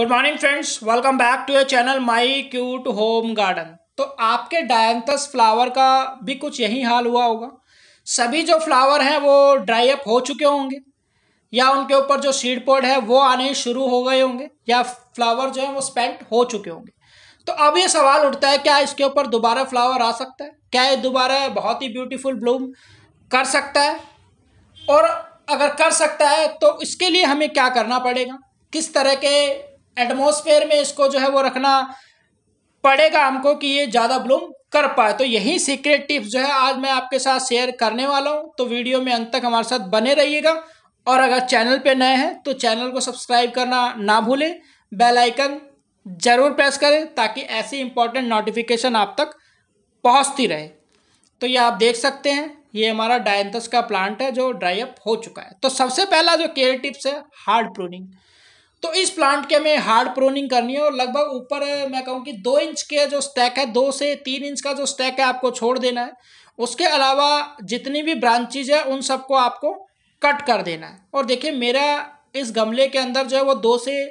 good morning friends welcome back to your channel my cute home garden तो आपके dianthus flower का भी कुछ यही हाल हुआ होगा सभी जो फ्लावर हैं वो ड्राई अप हो चुके होंगे या उनके ऊपर जो सीड पॉड है वो आने शुरू हो गए होंगे या फ्लावर जो है वो स्पेंट हो चुके होंगे तो अब ये सवाल उठता है क्या इसके ऊपर दोबारा फ्लावर आ सकता है क्या ये दोबारा बहुत ही ब्यूटीफुल ब्लूम कर सकता है और अगर कर सकता है तो इसके लिए हमें क्या करना पड़ेगा किस तरह के एटमोसफेयर में इसको जो है वो रखना पड़ेगा हमको कि ये ज़्यादा ब्लूम कर पाए तो यही सीक्रेट टिप्स जो है आज मैं आपके साथ शेयर करने वाला हूँ तो वीडियो में अंत तक हमारे साथ बने रहिएगा और अगर चैनल पे नए हैं तो चैनल को सब्सक्राइब करना ना भूलें बेल आइकन ज़रूर प्रेस करें ताकि ऐसी इंपॉर्टेंट नोटिफिकेशन आप तक पहुँचती रहे तो ये आप देख सकते हैं ये हमारा डायंतस का प्लांट है जो ड्राई अप हो चुका है तो सबसे पहला जो केयर टिप्स है हार्ड प्रूनिंग तो इस प्लांट के हमें हार्ड प्रोनिंग करनी है और लगभग ऊपर मैं कहूँ कि दो इंच के जो स्टैक है दो से तीन इंच का जो स्टैक है आपको छोड़ देना है उसके अलावा जितनी भी ब्रांचेज है उन सबको आपको कट कर देना है और देखिए मेरा इस गमले के अंदर जो है वो दो से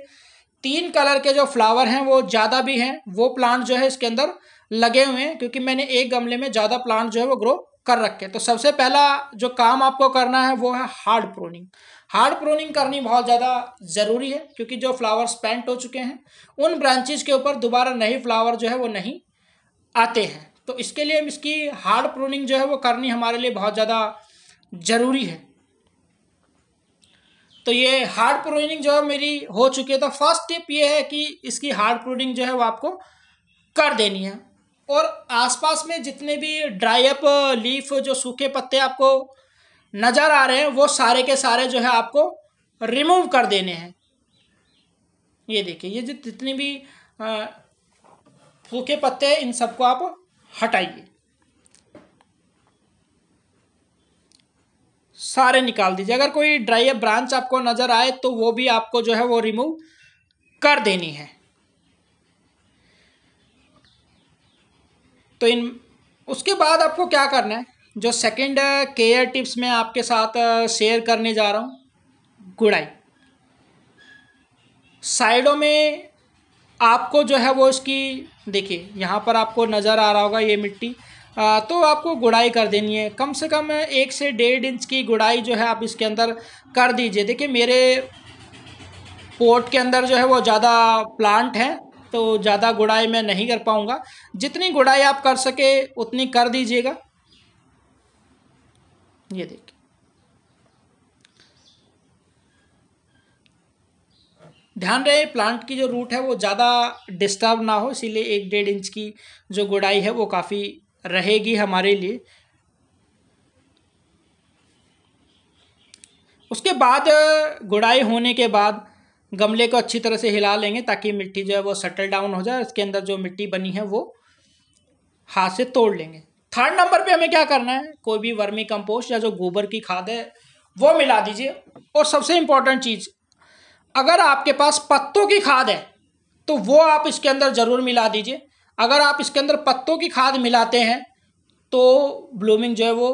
तीन कलर के जो फ्लावर हैं वो ज़्यादा भी हैं वो प्लांट जो है इसके अंदर लगे हुए हैं क्योंकि मैंने एक गमले में ज़्यादा प्लांट जो है वो ग्रो कर रखे तो सबसे पहला जो काम आपको करना है वो है हार्ड प्रोनिंग हार्ड प्रोनिंग करनी बहुत ज़्यादा ज़रूरी है क्योंकि जो फ्लावर्स पेंट हो चुके हैं उन ब्रांचेज के ऊपर दोबारा नए फ्लावर जो है वो नहीं आते हैं तो इसके लिए इसकी हार्ड प्रोनिंग जो है वो करनी हमारे लिए बहुत ज़्यादा ज़रूरी है तो ये हार्ड प्रोनिंग जो है मेरी हो चुकी है तो फर्स्ट टिप ये है कि इसकी हार्ड प्रोनिंग जो है वो आपको कर देनी है और आसपास में जितने भी ड्राई अप लीफ जो सूखे पत्ते आपको नज़र आ रहे हैं वो सारे के सारे जो है आपको रिमूव कर देने हैं ये देखिए ये जो जितनी भी सूखे पत्ते हैं इन सबको आप हटाइए सारे निकाल दीजिए अगर कोई ड्राई ब्रांच आपको नज़र आए तो वो भी आपको जो है वो रिमूव कर देनी है तो इन उसके बाद आपको क्या करना है जो सेकंड केयर टिप्स मैं आपके साथ शेयर uh, करने जा रहा हूँ गुड़ाई साइडों में आपको जो है वो इसकी देखिए यहाँ पर आपको नज़र आ रहा होगा ये मिट्टी आ, तो आपको गुड़ाई कर देनी है कम से कम एक से डेढ़ इंच की गुड़ाई जो है आप इसके अंदर कर दीजिए देखिए मेरे पोर्ट के अंदर जो है वो ज़्यादा प्लांट है तो ज़्यादा गुड़ाई मैं नहीं कर पाऊँगा जितनी गुड़ाई आप कर सके उतनी कर दीजिएगा ये देखिए ध्यान रहे प्लांट की जो रूट है वो ज़्यादा डिस्टर्ब ना हो इसीलिए एक डेढ़ इंच की जो गुड़ाई है वो काफ़ी रहेगी हमारे लिए उसके बाद गुड़ाई होने के बाद गमले को अच्छी तरह से हिला लेंगे ताकि मिट्टी जो है वो सेटल डाउन हो जाए इसके अंदर जो मिट्टी बनी है वो हाथ से तोड़ लेंगे थर्ड नंबर पे हमें क्या करना है कोई भी वर्मी कंपोस्ट या जो गोबर की खाद है वो मिला दीजिए और सबसे इम्पोर्टेंट चीज़ अगर आपके पास पत्तों की खाद है तो वो आप इसके अंदर ज़रूर मिला दीजिए अगर आप इसके अंदर पत्तों की खाद मिलाते हैं तो ब्लूमिंग जो है वो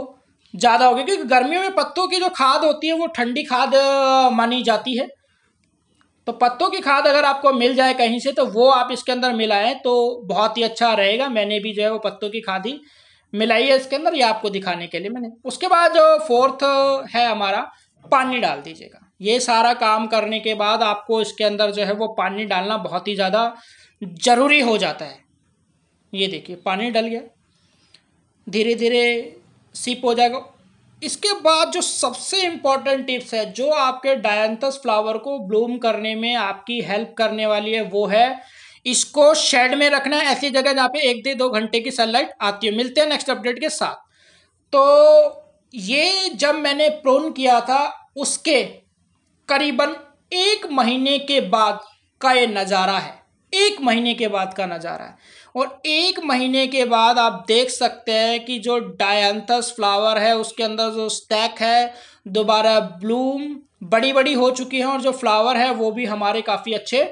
ज़्यादा होगी क्योंकि गर्मियों में पत्तों की जो खाद होती है वो ठंडी खाद मानी जाती है तो पत्तों की खाद अगर आपको मिल जाए कहीं से तो वो आप इसके अंदर मिलाएं तो बहुत ही अच्छा रहेगा मैंने भी जो है वो पत्तों की खाद ही मिलाई है इसके अंदर ये आपको दिखाने के लिए मैंने उसके बाद जो फोर्थ है हमारा पानी डाल दीजिएगा ये सारा काम करने के बाद आपको इसके अंदर जो है वो पानी डालना बहुत ही ज़्यादा ज़रूरी हो जाता है ये देखिए पानी डल गया धीरे धीरे सिप हो जाएगा इसके बाद जो सबसे इम्पॉर्टेंट टिप्स है जो आपके डायंथस फ्लावर को ब्लूम करने में आपकी हेल्प करने वाली है वो है इसको शेड में रखना है ऐसी जगह जहाँ पे एक दे दो घंटे की सनलाइट आती है मिलते हैं नेक्स्ट अपडेट के साथ तो ये जब मैंने प्रोन किया था उसके करीबन एक महीने के बाद का ये नज़ारा है एक महीने के बाद का नज़ारा है और एक महीने के बाद आप देख सकते हैं कि जो डायंथस फ्लावर है उसके अंदर जो स्टैक है दोबारा ब्लूम बड़ी बड़ी हो चुकी हैं और जो फ्लावर है वो भी हमारे काफ़ी अच्छे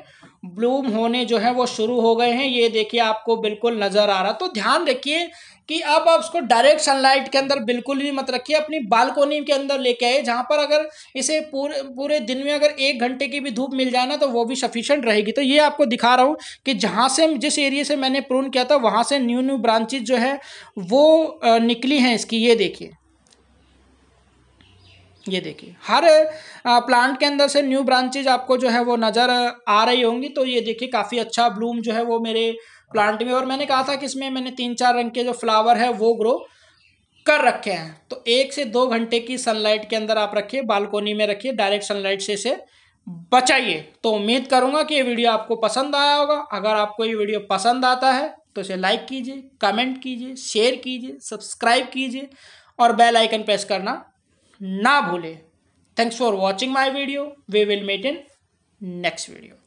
ब्लूम होने जो है वो शुरू हो गए हैं ये देखिए आपको बिल्कुल नज़र आ रहा तो ध्यान रखिए कि अब आप उसको डायरेक्ट सनलाइट के अंदर बिल्कुल भी मत रखिए अपनी बालकोनी के अंदर लेके आए जहाँ पर अगर इसे पूरे पूरे दिन में अगर एक घंटे की भी धूप मिल जाए ना तो वो भी सफिशेंट रहेगी तो ये आपको दिखा रहा हूँ कि जहाँ से जिस एरिए से मैंने प्रून किया था वहाँ से न्यू न्यू ब्रांचेज जो है वो निकली हैं इसकी ये देखिए ये देखिए हर प्लांट के अंदर से न्यू ब्रांचेज आपको जो है वो नज़र आ रही होंगी तो ये देखिए काफ़ी अच्छा ब्लूम जो है वो मेरे प्लांट में और मैंने कहा था कि इसमें मैंने तीन चार रंग के जो फ्लावर है वो ग्रो कर रखे हैं तो एक से दो घंटे की सनलाइट के अंदर आप रखिए बालकोनी में रखिए डायरेक्ट सनलाइट से इसे बचाइए तो उम्मीद करूँगा कि ये वीडियो आपको पसंद आया होगा अगर आपको ये वीडियो पसंद आता है तो इसे लाइक कीजिए कमेंट कीजिए शेयर कीजिए सब्सक्राइब कीजिए और बेल आइकन प्रेस करना ना भूलें thanks for watching my video we will met in next video